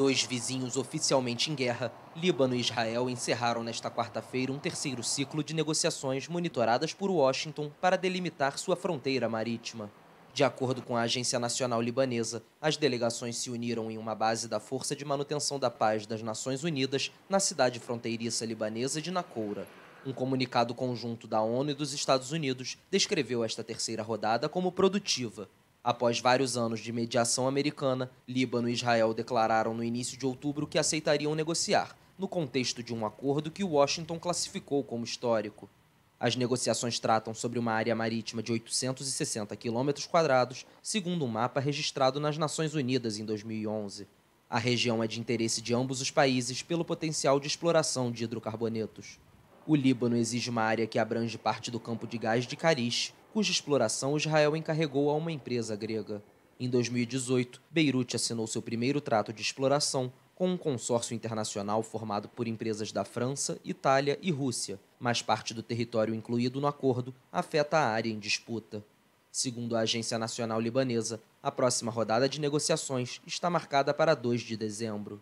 Dois vizinhos oficialmente em guerra, Líbano e Israel, encerraram nesta quarta-feira um terceiro ciclo de negociações monitoradas por Washington para delimitar sua fronteira marítima. De acordo com a Agência Nacional Libanesa, as delegações se uniram em uma base da Força de Manutenção da Paz das Nações Unidas na cidade fronteiriça libanesa de Nacoura. Um comunicado conjunto da ONU e dos Estados Unidos descreveu esta terceira rodada como produtiva, Após vários anos de mediação americana, Líbano e Israel declararam no início de outubro que aceitariam negociar, no contexto de um acordo que Washington classificou como histórico. As negociações tratam sobre uma área marítima de 860 quilômetros quadrados, segundo um mapa registrado nas Nações Unidas em 2011. A região é de interesse de ambos os países pelo potencial de exploração de hidrocarbonetos. O Líbano exige uma área que abrange parte do campo de gás de Cariche, cuja exploração Israel encarregou a uma empresa grega. Em 2018, Beirute assinou seu primeiro trato de exploração com um consórcio internacional formado por empresas da França, Itália e Rússia, mas parte do território incluído no acordo afeta a área em disputa. Segundo a Agência Nacional Libanesa, a próxima rodada de negociações está marcada para 2 de dezembro.